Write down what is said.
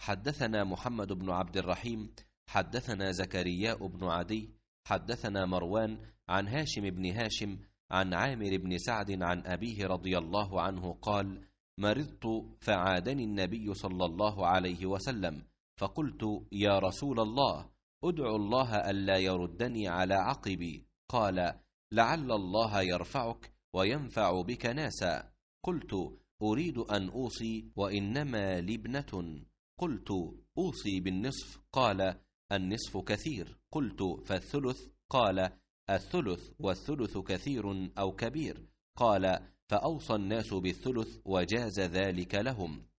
حدثنا محمد بن عبد الرحيم حدثنا زكرياء بن عدي حدثنا مروان عن هاشم بن هاشم عن عامر بن سعد عن أبيه رضي الله عنه قال مرضت فعادني النبي صلى الله عليه وسلم فقلت يا رسول الله ادعو الله ألا يردني على عقبي قال لعل الله يرفعك وينفع بك ناسا قلت أريد أن أوصي وإنما لابنة قلت أوصي بالنصف قال النصف كثير قلت فالثلث قال الثلث والثلث كثير أو كبير قال فأوصى الناس بالثلث وجاز ذلك لهم